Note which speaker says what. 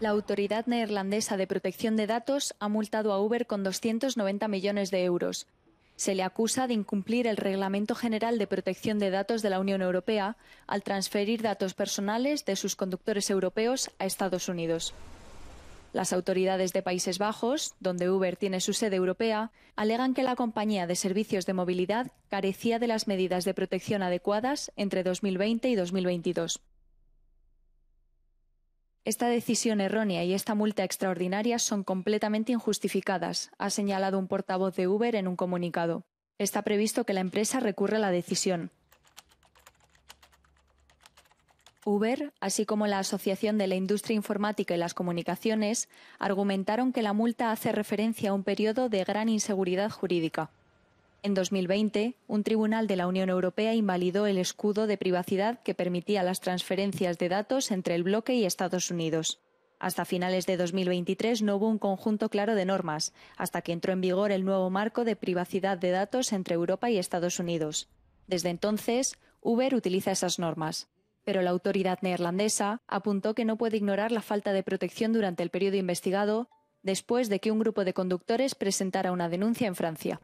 Speaker 1: La Autoridad Neerlandesa de Protección de Datos ha multado a Uber con 290 millones de euros. Se le acusa de incumplir el Reglamento General de Protección de Datos de la Unión Europea al transferir datos personales de sus conductores europeos a Estados Unidos. Las autoridades de Países Bajos, donde Uber tiene su sede europea, alegan que la compañía de servicios de movilidad carecía de las medidas de protección adecuadas entre 2020 y 2022. Esta decisión errónea y esta multa extraordinaria son completamente injustificadas, ha señalado un portavoz de Uber en un comunicado. Está previsto que la empresa recurra a la decisión. Uber, así como la Asociación de la Industria Informática y las Comunicaciones, argumentaron que la multa hace referencia a un periodo de gran inseguridad jurídica. En 2020, un tribunal de la Unión Europea invalidó el escudo de privacidad que permitía las transferencias de datos entre el bloque y Estados Unidos. Hasta finales de 2023 no hubo un conjunto claro de normas, hasta que entró en vigor el nuevo marco de privacidad de datos entre Europa y Estados Unidos. Desde entonces, Uber utiliza esas normas. Pero la autoridad neerlandesa apuntó que no puede ignorar la falta de protección durante el periodo investigado después de que un grupo de conductores presentara una denuncia en Francia.